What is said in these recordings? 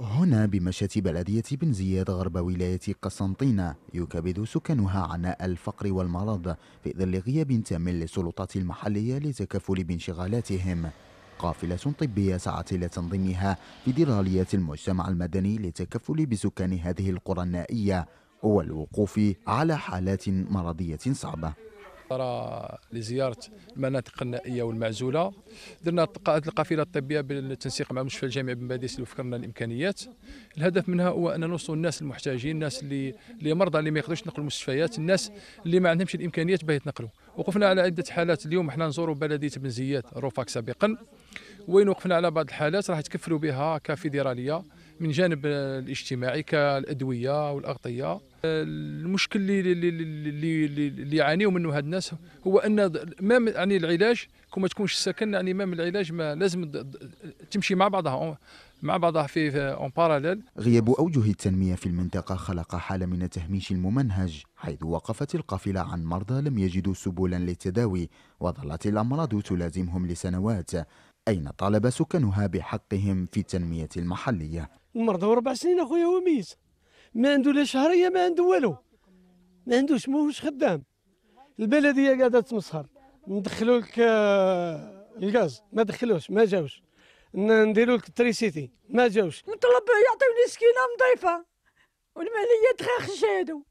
هنا بمشهد بلدية بن زياد غرب ولاية قسنطينة يكبد سكانها عناء الفقر والمرض في ظل غياب تام للسلطات المحلية لتكفل بانشغالاتهم قافلة طبية سعت إلى تنظيمها فيدرالية المجتمع المدني للتكفل بسكان هذه القرى النائية والوقوف على حالات مرضية صعبة فتره لزياره المناطق النائيه والمعزوله درنا القافله الطبيه بالتنسيق مع مشفى الجامعي بن باديس وفكرنا الامكانيات الهدف منها هو ان نوصل الناس المحتاجين الناس اللي اللي مرضى اللي ما يقدروش ينقلوا المستشفيات الناس اللي ما عندهمش الامكانيات باه يتنقلوا وقفنا على عده حالات اليوم احنا نزوروا بلديه بن زياد روفاك سابقا وين وقفنا على بعض الحالات راح يتكفلوا بها كفيدراليه من جانب الاجتماعي كالادويه والاغطيه المشكل اللي اللي اللي يعانيوا منه هاد الناس هو ان ما يعني العلاج كون ما تكونش السكن يعني ما من العلاج ما لازم تمشي مع بعضها مع بعضها في اون باراليل غياب اوجه التنميه في المنطقه خلق حاله من التهميش الممنهج حيث وقفت القافله عن مرضى لم يجدوا سبلا للتداوي وظلت الامراض تلازمهم لسنوات اين طالب سكانها بحقهم في التنميه المحليه ومرضى اربع سنين اخويا هو ميت ما عنده لا شهريه ما عنده والو ما عندوش ماهوش خدام البلديه قاعده تمسخر ندخلوا لك آه، الغاز ما دخلوش ما جاوش نديروا لك التريسيتي ما جاوش نطلب يعطيوني سكينه نظيفه والماليه تخاخ شادو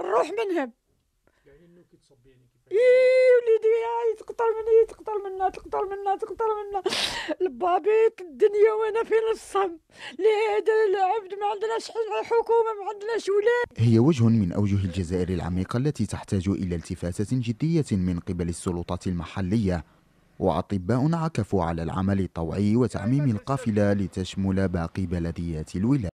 الروح منهم يعني اي وليدي آه، تقتل منا تقتل منا تقتل منا البابيط الدنيا وانا في الصم هذا العبد ما عندناش حكومه ما عندناش ولاد هي وجه من اوجه الجزائر العميقه التي تحتاج الى التفاته جديه من قبل السلطات المحليه واطباء عكفوا على العمل الطوعي وتعميم القافله لتشمل باقي بلديات الولايه